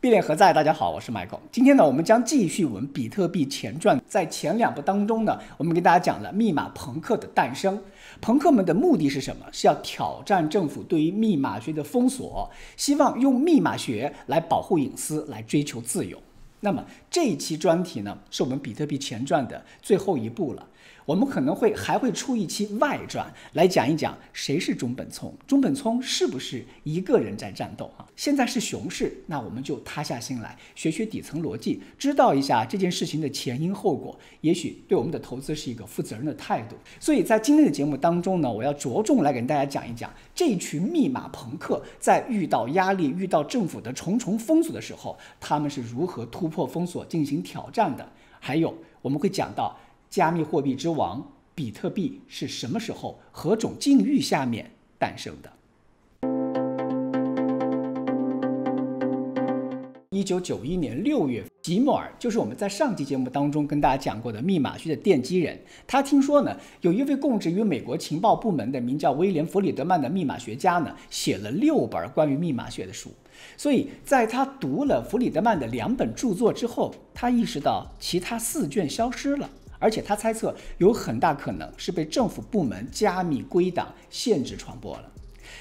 币链何在？大家好，我是 Michael。今天呢，我们将继续我们比特币前传。在前两部当中呢，我们给大家讲了密码朋克的诞生。朋克们的目的是什么？是要挑战政府对于密码学的封锁，希望用密码学来保护隐私，来追求自由。那么这一期专题呢，是我们比特币前传的最后一步了。我们可能会还会出一期外传来讲一讲谁是中本聪，中本聪是不是一个人在战斗啊？现在是熊市，那我们就塌下心来学学底层逻辑，知道一下这件事情的前因后果，也许对我们的投资是一个负责任的态度。所以在今天的节目当中呢，我要着重来给大家讲一讲这群密码朋克在遇到压力、遇到政府的重重封锁的时候，他们是如何突破封锁进行挑战的。还有，我们会讲到。加密货币之王比特币是什么时候、何种境遇下面诞生的？一九九一年六月，吉姆尔就是我们在上期节目当中跟大家讲过的密码学的奠基人。他听说呢，有一位供职于美国情报部门的名叫威廉·弗里德曼的密码学家呢，写了六本关于密码学的书。所以，在他读了弗里德曼的两本著作之后，他意识到其他四卷消失了。而且他猜测有很大可能是被政府部门加密归档、限制传播了。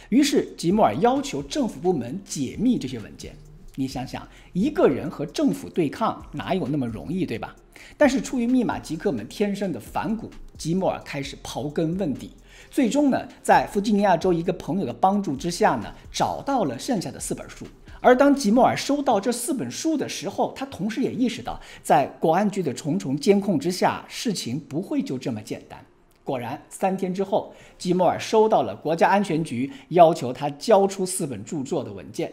于是吉莫尔要求政府部门解密这些文件。你想想，一个人和政府对抗哪有那么容易，对吧？但是出于密码极客们天生的反骨，吉莫尔开始刨根问底。最终呢，在弗吉尼亚州一个朋友的帮助之下呢，找到了剩下的四本书。而当吉莫尔收到这四本书的时候，他同时也意识到，在国安局的重重监控之下，事情不会就这么简单。果然，三天之后，吉莫尔收到了国家安全局要求他交出四本著作的文件。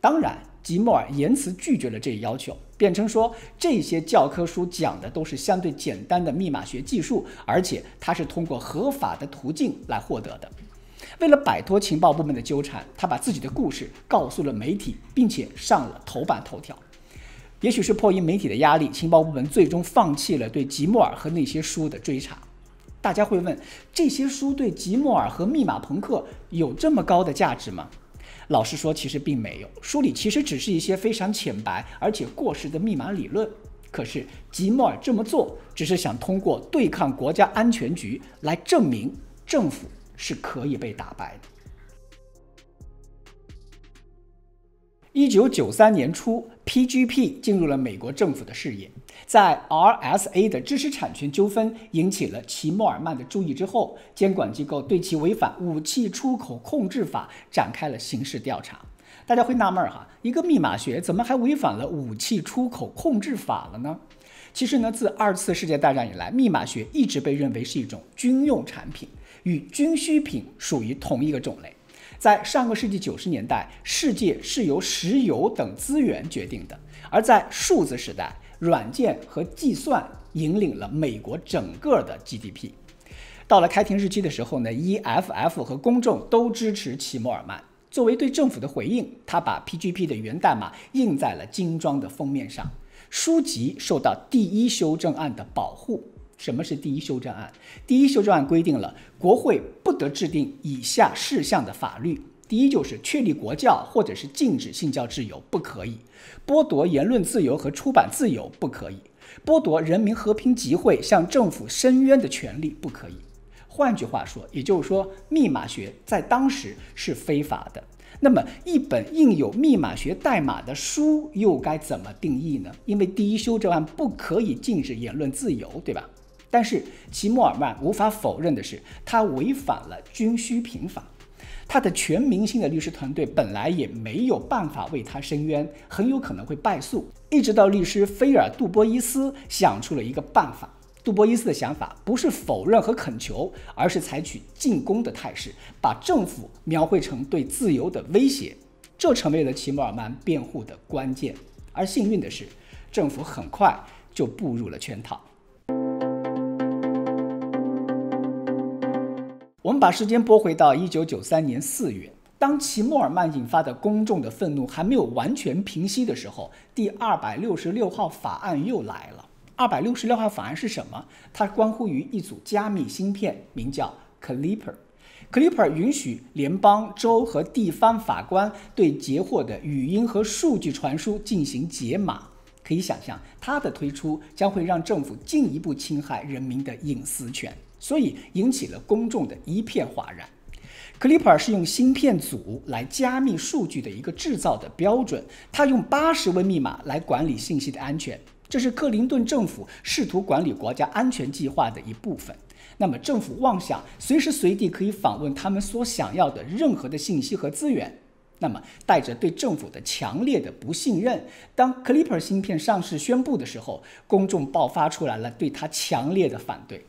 当然，吉莫尔严词拒绝了这一要求，辩称说这些教科书讲的都是相对简单的密码学技术，而且他是通过合法的途径来获得的。为了摆脱情报部门的纠缠，他把自己的故事告诉了媒体，并且上了头版头条。也许是迫于媒体的压力，情报部门最终放弃了对吉莫尔和那些书的追查。大家会问：这些书对吉莫尔和密码朋克有这么高的价值吗？老实说，其实并没有。书里其实只是一些非常浅白而且过时的密码理论。可是吉莫尔这么做，只是想通过对抗国家安全局来证明政府。是可以被打败的。一九九三年初，PGP 进入了美国政府的视野。在 RSA 的知识产权纠纷引起了齐默尔曼的注意之后，监管机构对其违反武器出口控制法展开了刑事调查。大家会纳闷儿哈，一个密码学怎么还违反了武器出口控制法了呢？其实呢，自二次世界大战以来，密码学一直被认为是一种军用产品。与军需品属于同一个种类，在上个世纪九十年代，世界是由石油等资源决定的；而在数字时代，软件和计算引领了美国整个的 GDP。到了开庭日期的时候呢，EFF 和公众都支持齐默尔曼。作为对政府的回应，他把 PGP 的源代码印在了精装的封面上。书籍受到第一修正案的保护。什么是第一修正案？第一修正案规定了国会不得制定以下事项的法律：第一，就是确立国教或者是禁止性教自由，不可以；剥夺言论自由和出版自由，不可以；剥夺人民和平集会向政府申冤的权利，不可以。换句话说，也就是说，密码学在当时是非法的。那么，一本印有密码学代码的书又该怎么定义呢？因为第一修正案不可以禁止言论自由，对吧？但是齐默尔曼无法否认的是，他违反了军需平法。他的全明星的律师团队本来也没有办法为他申冤，很有可能会败诉。一直到律师菲尔·杜波伊斯想出了一个办法。杜波伊斯的想法不是否认和恳求，而是采取进攻的态势，把政府描绘成对自由的威胁，这成为了齐默尔曼辩护的关键。而幸运的是，政府很快就步入了圈套。我们把时间拨回到一九九三年四月，当齐默尔曼引发的公众的愤怒还没有完全平息的时候，第二百六十六号法案又来了。二百六十六号法案是什么？它关乎于一组加密芯片，名叫 Clipper。Clipper 允许联邦、州和地方法官对截获的语音和数据传输进行解码。可以想象，它的推出将会让政府进一步侵害人民的隐私权。所以引起了公众的一片哗然。Clipper 是用芯片组来加密数据的一个制造的标准，它用八十位密码来管理信息的安全，这是克林顿政府试图管理国家安全计划的一部分。那么，政府妄想随时随地可以访问他们所想要的任何的信息和资源。那么，带着对政府的强烈的不信任，当 Clipper 芯片上市宣布的时候，公众爆发出来了对他强烈的反对。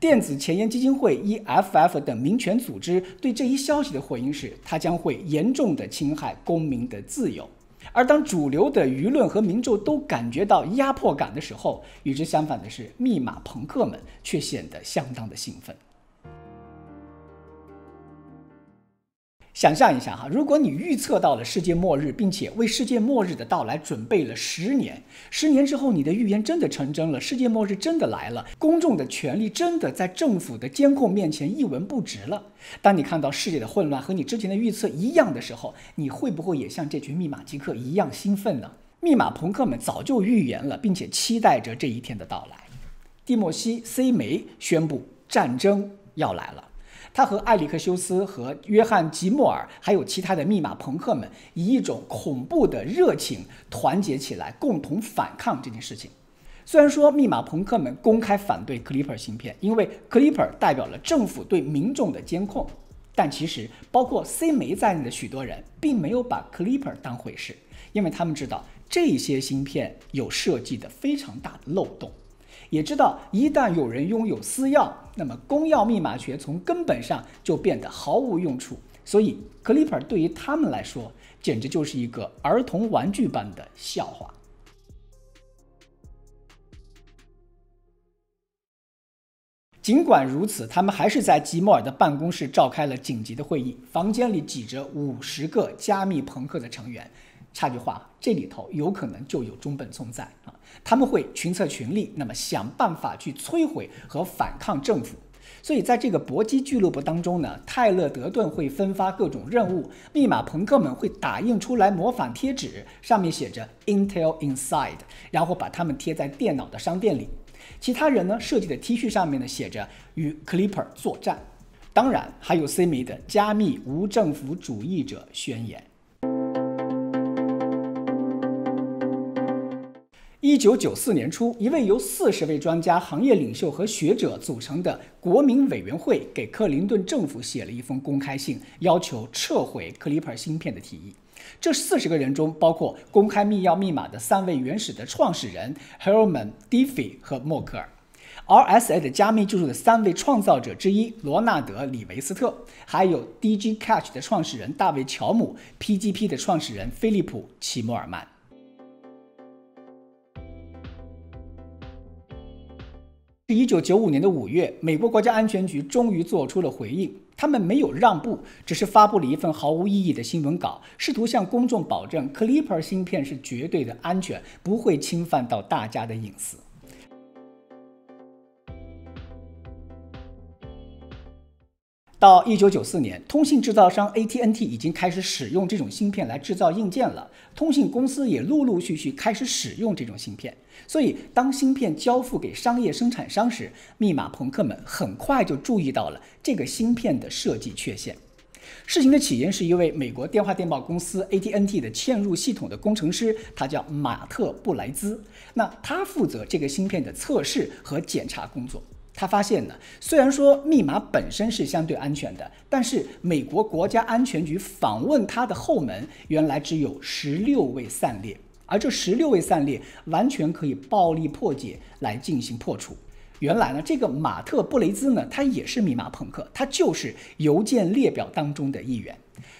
电子前沿基金会 （EFF） 等民权组织对这一消息的回应是，它将会严重的侵害公民的自由。而当主流的舆论和民众都感觉到压迫感的时候，与之相反的是，密码朋克们却显得相当的兴奋。想象一下哈，如果你预测到了世界末日，并且为世界末日的到来准备了十年，十年之后你的预言真的成真了，世界末日真的来了，公众的权利真的在政府的监控面前一文不值了。当你看到世界的混乱和你之前的预测一样的时候，你会不会也像这群密码极客一样兴奋呢？密码朋克们早就预言了，并且期待着这一天的到来。蒂莫西 ·C· 梅宣布战争要来了。他和埃里克修斯、和约翰吉莫尔，还有其他的密码朋克们，以一种恐怖的热情团结起来，共同反抗这件事情。虽然说密码朋克们公开反对 Clipper 芯片，因为 Clipper 代表了政府对民众的监控，但其实包括 C 梅在内的许多人，并没有把 Clipper 当回事，因为他们知道这些芯片有设计的非常大的漏洞。也知道，一旦有人拥有私钥，那么公钥密码学从根本上就变得毫无用处。所以，Clipper 对于他们来说，简直就是一个儿童玩具般的笑话。尽管如此，他们还是在吉莫尔的办公室召开了紧急的会议，房间里挤着五十个加密朋克的成员。插句话，这里头有可能就有中本聪在啊，他们会群策群力，那么想办法去摧毁和反抗政府。所以在这个搏击俱乐部当中呢，泰勒·德顿会分发各种任务，密码朋克们会打印出来模仿贴纸，上面写着 Intel Inside，然后把它们贴在电脑的商店里。其他人呢设计的 T 恤上面呢写着与 Clipper 作战，当然还有 Simi 的加密无政府主义者宣言。一九九四年初，一位由四十位专家、行业领袖和学者组成的国民委员会给克林顿政府写了一封公开信，要求撤回 Clipper 芯片的提议。这四十个人中，包括公开密钥密码的三位原始的创始人 h e r m a n d i f f i 和默克尔，RSA 的加密技术的三位创造者之一罗纳德里维斯特，还有 d g Catch 的创始人大卫乔姆、PGP 的创始人菲利普齐默尔曼。一九九五年的五月，美国国家安全局终于做出了回应。他们没有让步，只是发布了一份毫无意义的新闻稿，试图向公众保证 Clipper 芯片是绝对的安全，不会侵犯到大家的隐私。到一九九四年，通信制造商 AT&T 已经开始使用这种芯片来制造硬件了。通信公司也陆陆续续开始使用这种芯片。所以，当芯片交付给商业生产商时，密码朋克们很快就注意到了这个芯片的设计缺陷。事情的起因是一位美国电话电报公司 AT&T 的嵌入系统的工程师，他叫马特布莱兹。那他负责这个芯片的测试和检查工作。他发现呢，虽然说密码本身是相对安全的，但是美国国家安全局访问他的后门原来只有十六位散列，而这十六位散列完全可以暴力破解来进行破除。原来呢，这个马特布雷兹呢，他也是密码朋克，他就是邮件列表当中的一员。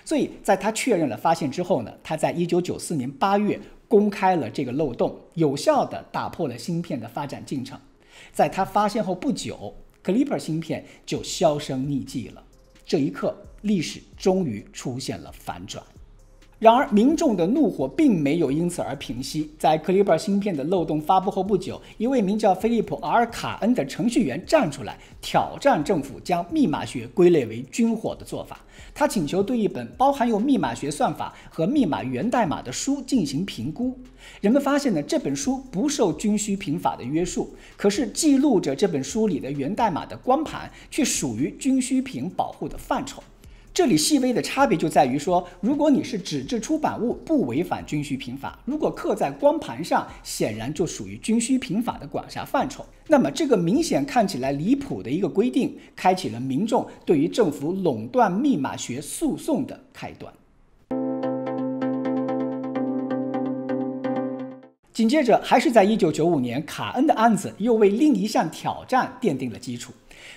所以在他确认了发现之后呢，他在一九九四年八月公开了这个漏洞，有效的打破了芯片的发展进程。在他发现后不久，Clipper 芯片就销声匿迹了。这一刻，历史终于出现了反转。然而，民众的怒火并没有因此而平息。在 Clever 芯片的漏洞发布后不久，一位名叫菲利普·阿尔卡恩的程序员站出来，挑战政府将密码学归类为军火的做法。他请求对一本包含有密码学算法和密码源代码的书进行评估。人们发现呢，这本书不受军需品法的约束，可是记录着这本书里的源代码的光盘却属于军需品保护的范畴。这里细微的差别就在于说，如果你是纸质出版物，不违反军需品法；如果刻在光盘上，显然就属于军需品法的管辖范畴。那么，这个明显看起来离谱的一个规定，开启了民众对于政府垄断密码学诉讼的开端。紧接着，还是在1995年，卡恩的案子又为另一项挑战奠定了基础。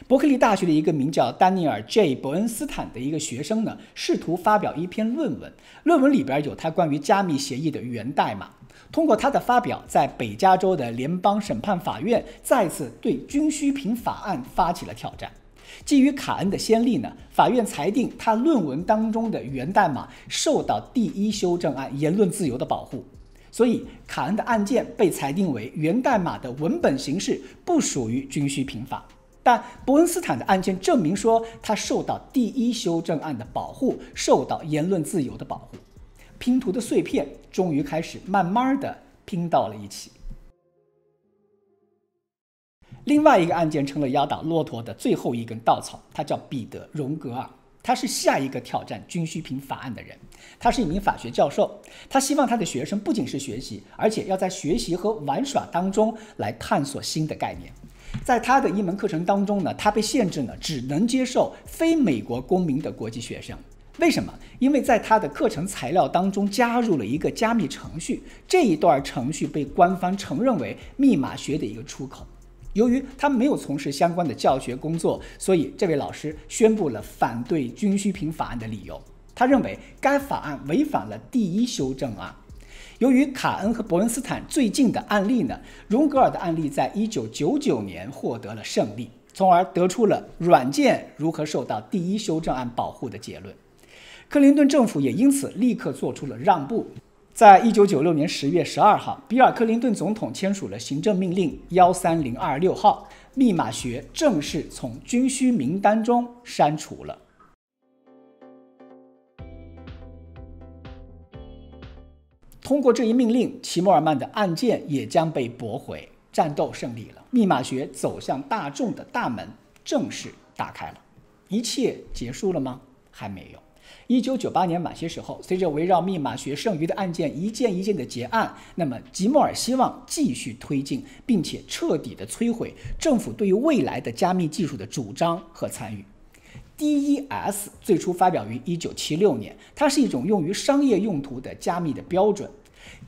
伯克利大学的一个名叫丹尼尔 J. 伯恩斯坦的一个学生呢，试图发表一篇论文，论文里边有他关于加密协议的源代码。通过他的发表，在北加州的联邦审判法院再次对军需品法案发起了挑战。基于卡恩的先例呢，法院裁定他论文当中的源代码受到第一修正案言论自由的保护，所以卡恩的案件被裁定为源代码的文本形式不属于军需品法。但伯恩斯坦的案件证明说，他受到第一修正案的保护，受到言论自由的保护。拼图的碎片终于开始慢慢的拼到了一起。另外一个案件成了压倒骆驼的最后一根稻草，他叫彼得·荣格尔，他是下一个挑战军需品法案的人。他是一名法学教授，他希望他的学生不仅是学习，而且要在学习和玩耍当中来探索新的概念。在他的一门课程当中呢，他被限制呢，只能接受非美国公民的国际学生。为什么？因为在他的课程材料当中加入了一个加密程序，这一段程序被官方承认为密码学的一个出口。由于他没有从事相关的教学工作，所以这位老师宣布了反对军需品法案的理由。他认为该法案违反了第一修正案。由于卡恩和伯恩斯坦最近的案例呢，荣格尔的案例在一九九九年获得了胜利，从而得出了软件如何受到第一修正案保护的结论。克林顿政府也因此立刻做出了让步。在一九九六年十月十二号，比尔·克林顿总统签署了行政命令幺三零二六号，密码学正式从军需名单中删除了。通过这一命令，齐默尔曼的案件也将被驳回，战斗胜利了。密码学走向大众的大门正式打开了。一切结束了吗？还没有。1998年晚些时候，随着围绕密码学剩余的案件一件一件的结案，那么吉莫尔希望继续推进，并且彻底的摧毁政府对于未来的加密技术的主张和参与。DES 最初发表于1976年，它是一种用于商业用途的加密的标准。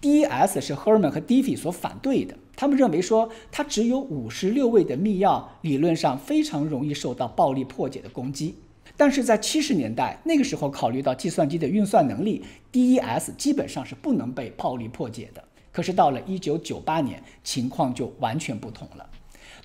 DES 是 Herman 和 d i f f i 所反对的，他们认为说它只有五十六位的密钥，理论上非常容易受到暴力破解的攻击。但是在七十年代那个时候，考虑到计算机的运算能力，DES 基本上是不能被暴力破解的。可是到了一九九八年，情况就完全不同了。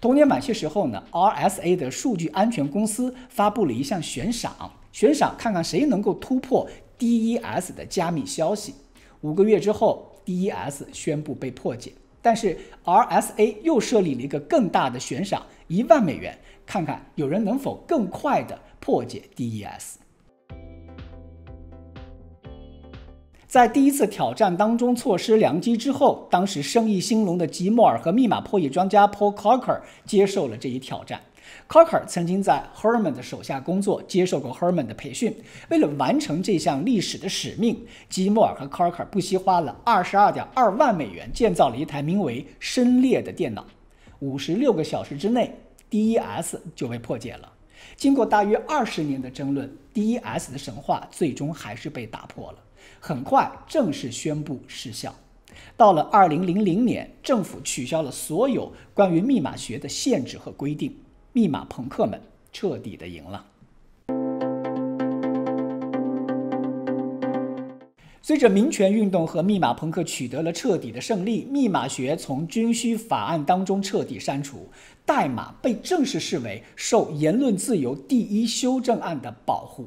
同年晚些时候呢，RSA 的数据安全公司发布了一项悬赏，悬赏看看谁能够突破 DES 的加密消息。五个月之后，DES 宣布被破解，但是 RSA 又设立了一个更大的悬赏，一万美元，看看有人能否更快的破解 DES。在第一次挑战当中错失良机之后，当时生意兴隆的吉莫尔和密码破译专家 Paul Cocker 接受了这一挑战。k a r k e r 曾经在 Herman 的手下工作，接受过 Herman 的培训。为了完成这项历史的使命，吉莫尔和 k a r k e r 不惜花了22.2万美元建造了一台名为“深裂”的电脑。56小时之内，DES 就被破解了。经过大约二十年的争论，DES 的神话最终还是被打破了。很快，正式宣布失效。到了2000年，政府取消了所有关于密码学的限制和规定。密码朋克们彻底的赢了。随着民权运动和密码朋克取得了彻底的胜利，密码学从军需法案当中彻底删除，代码被正式视为受《言论自由第一修正案》的保护。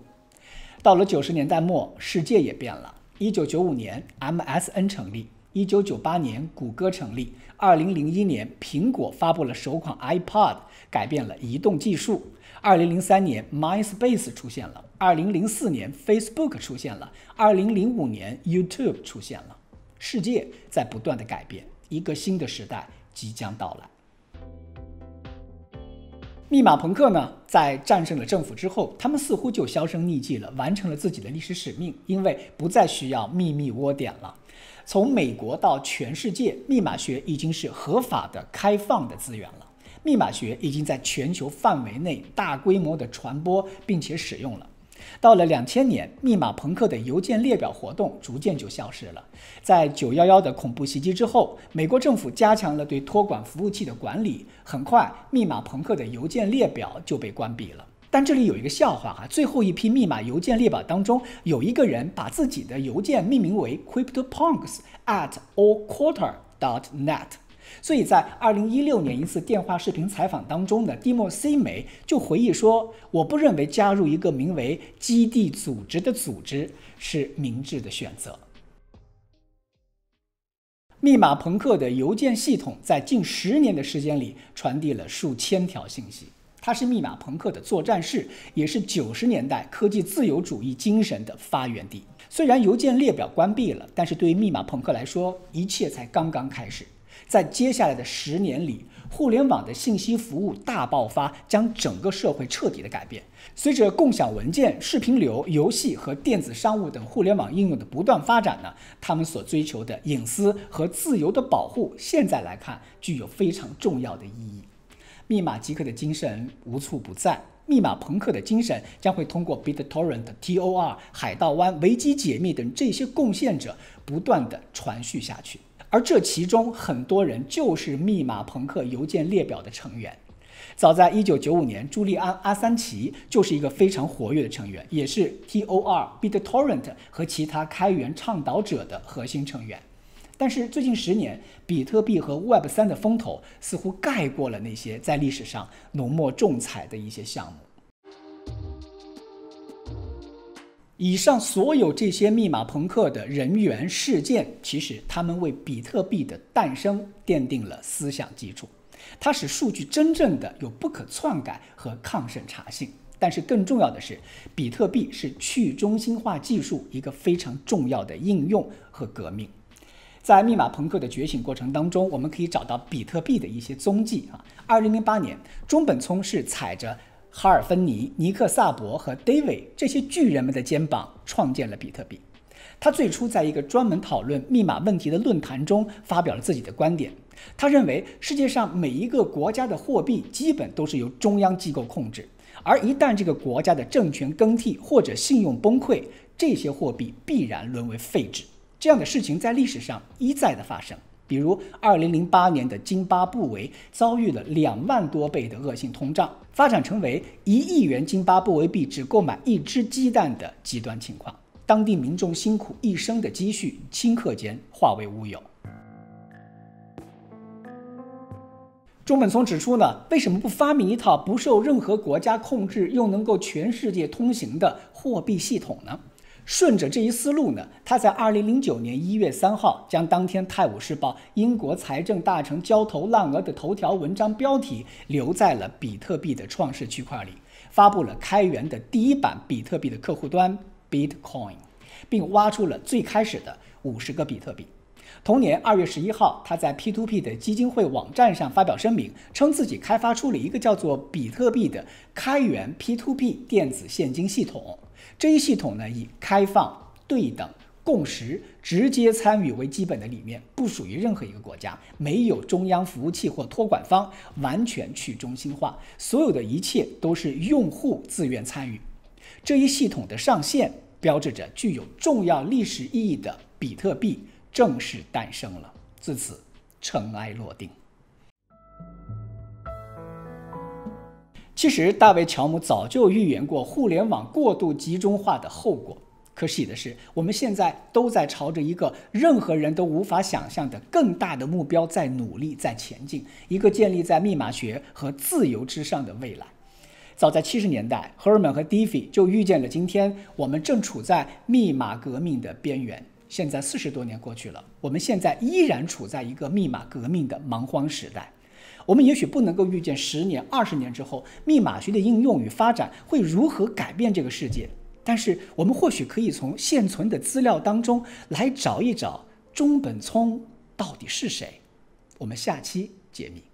到了九十年代末，世界也变了。一九九五年，MSN 成立。一九九八年，谷歌成立；二零零一年，苹果发布了首款 iPod，改变了移动技术；二零零三年，MySpace 出现了；二零零四年，Facebook 出现了；二零零五年，YouTube 出现了。世界在不断的改变，一个新的时代即将到来。密码朋克呢，在战胜了政府之后，他们似乎就销声匿迹了，完成了自己的历史使命，因为不再需要秘密窝点了。从美国到全世界，密码学已经是合法的、开放的资源了。密码学已经在全球范围内大规模的传播并且使用了。到了两千年，密码朋克的邮件列表活动逐渐就消失了。在九幺幺的恐怖袭击之后，美国政府加强了对托管服务器的管理，很快密码朋克的邮件列表就被关闭了。但这里有一个笑话哈，最后一批密码邮件列表当中有一个人把自己的邮件命名为 crypto punks at all quarter dot net，所以在二零一六年一次电话视频采访当中的蒂莫西梅就回忆说：“我不认为加入一个名为基地组织的组织是明智的选择。”密码朋克的邮件系统在近十年的时间里传递了数千条信息。它是密码朋克的作战室，也是九十年代科技自由主义精神的发源地。虽然邮件列表关闭了，但是对于密码朋克来说，一切才刚刚开始。在接下来的十年里，互联网的信息服务大爆发将整个社会彻底的改变。随着共享文件、视频流、游戏和电子商务等互联网应用的不断发展呢，他们所追求的隐私和自由的保护，现在来看具有非常重要的意义。密码极客的精神无处不在，密码朋克的精神将会通过 BitTorrent、T O R、海盗湾、维基解密等这些贡献者不断的传续下去。而这其中很多人就是密码朋克邮件列表的成员。早在1995年，朱利安·阿桑奇就是一个非常活跃的成员，也是 T O R、BitTorrent 和其他开源倡导者的核心成员。但是最近十年，比特币和 Web 三的风头似乎盖过了那些在历史上浓墨重彩的一些项目。以上所有这些密码朋克的人员事件，其实他们为比特币的诞生奠定了思想基础。它使数据真正的有不可篡改和抗审查性。但是更重要的是，比特币是去中心化技术一个非常重要的应用和革命。在密码朋克的觉醒过程当中，我们可以找到比特币的一些踪迹啊。二零零八年，中本聪是踩着哈尔芬尼、尼克萨博和 David 这些巨人们的肩膀创建了比特币。他最初在一个专门讨论密码问题的论坛中发表了自己的观点。他认为，世界上每一个国家的货币基本都是由中央机构控制，而一旦这个国家的政权更替或者信用崩溃，这些货币必然沦为废纸。这样的事情在历史上一再的发生，比如二零零八年的津巴布韦遭遇了两万多倍的恶性通胀，发展成为一亿元津巴布韦币只购买一只鸡蛋的极端情况，当地民众辛苦一生的积蓄顷刻间化为乌有。中本聪指出呢，为什么不发明一套不受任何国家控制又能够全世界通行的货币系统呢？顺着这一思路呢，他在二零零九年一月三号将当天《泰晤士报》英国财政大臣焦头烂额的头条文章标题留在了比特币的创世区块里，发布了开源的第一版比特币的客户端 Bitcoin，并挖出了最开始的五十个比特币。同年二月十一号，他在 P2P 的基金会网站上发表声明，称自己开发出了一个叫做比特币的开源 P2P 电子现金系统。这一系统呢，以开放、对等、共识、直接参与为基本的理念，不属于任何一个国家，没有中央服务器或托管方，完全去中心化，所有的一切都是用户自愿参与。这一系统的上线，标志着具有重要历史意义的比特币正式诞生了。自此，尘埃落定。其实，大卫·乔姆早就预言过互联网过度集中化的后果。可喜的是，我们现在都在朝着一个任何人都无法想象的更大的目标在努力、在前进。一个建立在密码学和自由之上的未来。早在七十年代，赫尔曼和迪菲就预见了，今天我们正处在密码革命的边缘。现在四十多年过去了，我们现在依然处在一个密码革命的蛮荒时代。我们也许不能够预见十年、二十年之后密码学的应用与发展会如何改变这个世界，但是我们或许可以从现存的资料当中来找一找中本聪到底是谁。我们下期揭秘。